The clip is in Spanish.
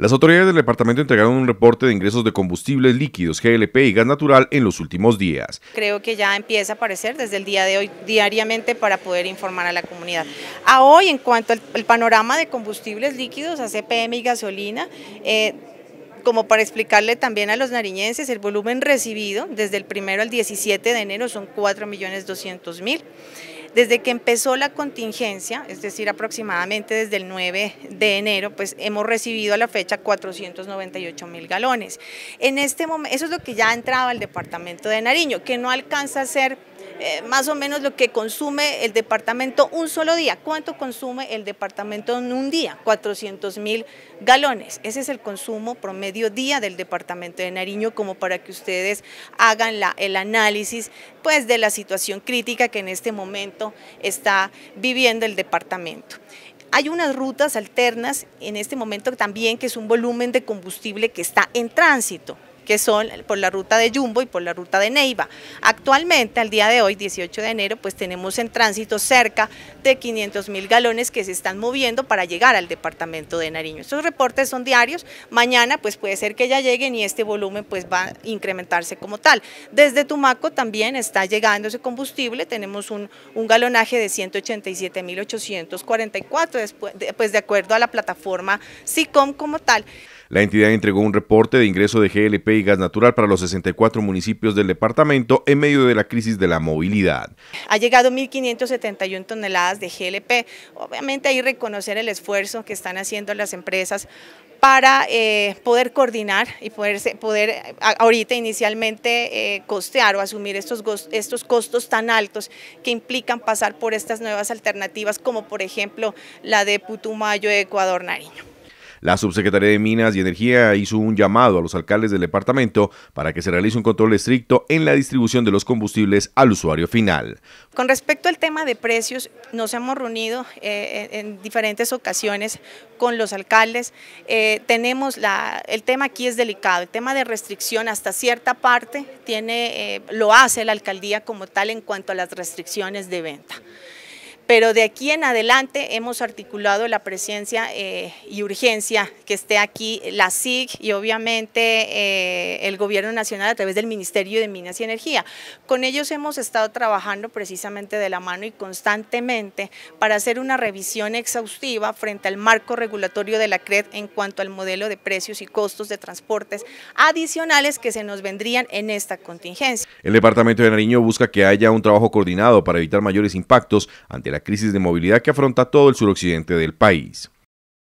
Las autoridades del departamento entregaron un reporte de ingresos de combustibles líquidos, GLP y gas natural en los últimos días. Creo que ya empieza a aparecer desde el día de hoy diariamente para poder informar a la comunidad. A hoy, en cuanto al panorama de combustibles líquidos, ACPM y gasolina, eh, como para explicarle también a los nariñenses, el volumen recibido desde el primero al 17 de enero son 4.200.000. Desde que empezó la contingencia, es decir, aproximadamente desde el 9 de enero, pues hemos recibido a la fecha 498 mil galones. En este momento, eso es lo que ya entraba al departamento de Nariño, que no alcanza a ser eh, más o menos lo que consume el departamento un solo día. ¿Cuánto consume el departamento en un día? 400 mil galones. Ese es el consumo promedio día del departamento de Nariño, como para que ustedes hagan el análisis pues, de la situación crítica que en este momento está viviendo el departamento. Hay unas rutas alternas en este momento también que es un volumen de combustible que está en tránsito que son por la ruta de Yumbo y por la ruta de Neiva. Actualmente, al día de hoy, 18 de enero, pues tenemos en tránsito cerca de 500 mil galones que se están moviendo para llegar al departamento de Nariño. Estos reportes son diarios, mañana pues puede ser que ya lleguen y este volumen pues va a incrementarse como tal. Desde Tumaco también está llegando ese combustible, tenemos un, galonaje de 187.844, después, pues de acuerdo a la plataforma SICOM como tal. La entidad entregó un reporte de ingreso de GLP y gas natural para los 64 municipios del departamento en medio de la crisis de la movilidad. Ha llegado 1.571 toneladas de GLP. Obviamente hay que reconocer el esfuerzo que están haciendo las empresas para eh, poder coordinar y poderse, poder eh, ahorita inicialmente eh, costear o asumir estos, estos costos tan altos que implican pasar por estas nuevas alternativas como por ejemplo la de Putumayo, Ecuador, Nariño. La subsecretaría de Minas y Energía hizo un llamado a los alcaldes del departamento para que se realice un control estricto en la distribución de los combustibles al usuario final. Con respecto al tema de precios, nos hemos reunido eh, en diferentes ocasiones con los alcaldes. Eh, tenemos la, el tema aquí es delicado, el tema de restricción hasta cierta parte tiene, eh, lo hace la alcaldía como tal en cuanto a las restricciones de venta pero de aquí en adelante hemos articulado la presencia eh, y urgencia que esté aquí la SIG y obviamente eh, el Gobierno Nacional a través del Ministerio de Minas y Energía. Con ellos hemos estado trabajando precisamente de la mano y constantemente para hacer una revisión exhaustiva frente al marco regulatorio de la CRED en cuanto al modelo de precios y costos de transportes adicionales que se nos vendrían en esta contingencia. El Departamento de Nariño busca que haya un trabajo coordinado para evitar mayores impactos ante la crisis de movilidad que afronta todo el suroccidente del país.